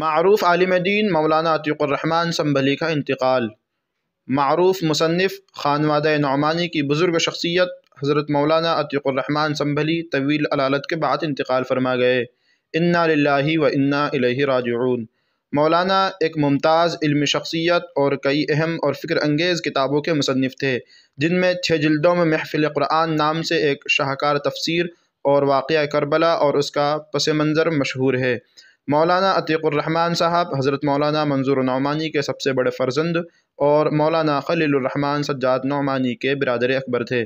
معروف عالم دین مولانا عطیق الرحمن سنبھلی کا انتقال معروف مصنف خانوادہ نعمانی کی بزرگ شخصیت حضرت مولانا عطیق الرحمن سنبھلی طویل علالت کے بعد انتقال فرما گئے للہ و انا الیہ راجعون مولانا ایک ممتاز علمی شخصیت اور کئی اہم اور فکر انگیز کتابوں کے مصنف تھے جن میں چھ جلدوں میں محفل قرآن نام سے ایک شاہکار تفسیر اور واقعہ کربلا اور اس کا پس منظر مشہور ہے مولانا عطیق الرحمن صاحب حضرت مولانا منظور نعمانی کے سب سے بڑے فرزند اور مولانا خلیل الرحمن سجاد نعمانی کے برادر اکبر تھے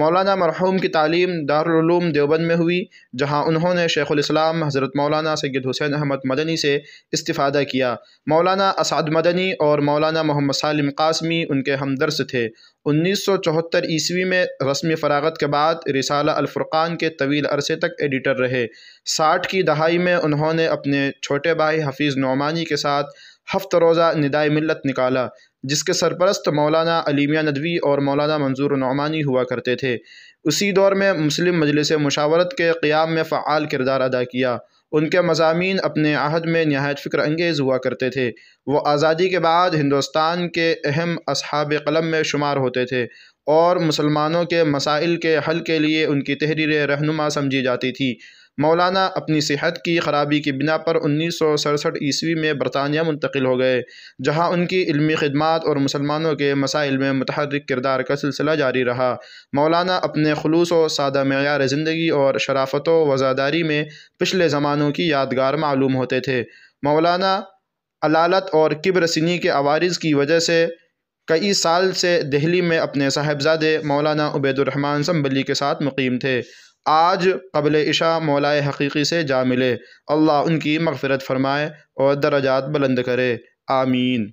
مولانا مرحوم کی تعلیم دارالعلوم دیوبند میں ہوئی جہاں انہوں نے شیخ الاسلام حضرت مولانا سید حسین احمد مدنی سے استفادہ کیا مولانا اسعد مدنی اور مولانا محمد سالم قاسمی ان کے ہمدرس تھے انیس سو چوہتر عیسوی میں رسمی فراغت کے بعد رسالہ الفرقان کے طویل عرصے تک ایڈیٹر رہے ساٹھ کی دہائی میں انہوں نے اپنے چھوٹے بھائی حفیظ نعمانی کے ساتھ ہفت روزہ ندائے ملت نکالا جس کے سرپرست مولانا علیمیہ ندوی اور مولانا منظور نعمانی ہوا کرتے تھے اسی دور میں مسلم مجلس مشاورت کے قیام میں فعال کردار ادا کیا ان کے مضامین اپنے عہد میں نہایت فکر انگیز ہوا کرتے تھے وہ آزادی کے بعد ہندوستان کے اہم اصحاب قلم میں شمار ہوتے تھے اور مسلمانوں کے مسائل کے حل کے لیے ان کی تحریر رہنما سمجھی جاتی تھی مولانا اپنی صحت کی خرابی کی بنا پر انیس سو سڑسٹھ عیسوی میں برطانیہ منتقل ہو گئے جہاں ان کی علمی خدمات اور مسلمانوں کے مسائل میں متحرک کردار کا سلسلہ جاری رہا مولانا اپنے خلوص و سادہ معیار زندگی اور شرافت و وزاداری میں پچھلے زمانوں کی یادگار معلوم ہوتے تھے مولانا علالت اور کبر سنی کے عوارض کی وجہ سے کئی سال سے دہلی میں اپنے صاحبزادے مولانا عبید الرحمن سنبلی کے ساتھ مقیم تھے آج قبل عشاء مولائے حقیقی سے جا ملے اللہ ان کی مغفرت فرمائے اور درجات بلند کرے آمین